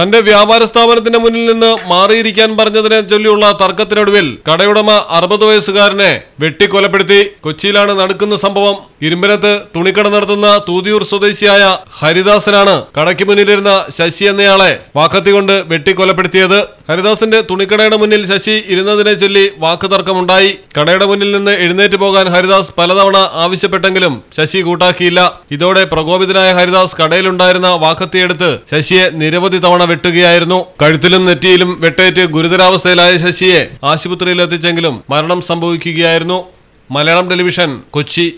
തന്റെ വ്യാപാര സ്ഥാപനത്തിന്റെ മുന്നിൽ നിന്ന് മാറിയിരിക്കാൻ പറഞ്ഞതിനെ ചൊല്ലിയുള്ള തർക്കത്തിനൊടുവിൽ കടയുടമ അറുപത് വയസ്സുകാരനെ വെട്ടിക്കൊലപ്പെടുത്തി കൊച്ചിയിലാണ് നടക്കുന്ന സംഭവം ഇരുമ്പനത്ത് തുണിക്കട നടത്തുന്ന തൂതിയൂർ സ്വദേശിയായ ഹരിദാസനാണ് കടയ്ക്ക് മുന്നിലിരുന്ന ശശി എന്നയാളെ വാക്കത്തികൊണ്ട് വെട്ടിക്കൊലപ്പെടുത്തിയത് ഹരിദാസന്റെ തുണിക്കടയുടെ മുന്നിൽ ശശി ഇരുന്നതിനെ ചൊല്ലി വാക്കുതർക്കമുണ്ടായി കടയുടെ മുന്നിൽ നിന്ന് എഴുന്നേറ്റ് പോകാൻ ഹരിദാസ് പലതവണ ആവശ്യപ്പെട്ടെങ്കിലും ശശി കൂട്ടാക്കിയില്ല ഇതോടെ പ്രകോപിതനായ ഹരിദാസ് കടയിലുണ്ടായിരുന്ന വാക്കത്തിയെടുത്ത് ശശിയെ നിരവധി തവണ വെട്ടുകയായിരുന്നു കഴുത്തിലും നെറ്റിയിലും വെട്ടേറ്റ് ഗുരുതരാവസ്ഥയിലായ ശശിയെ ആശുപത്രിയിൽ എത്തിച്ചെങ്കിലും മരണം സംഭവിക്കുകയായിരുന്നു മലയാളം ടെലിവിഷൻ കൊച്ചി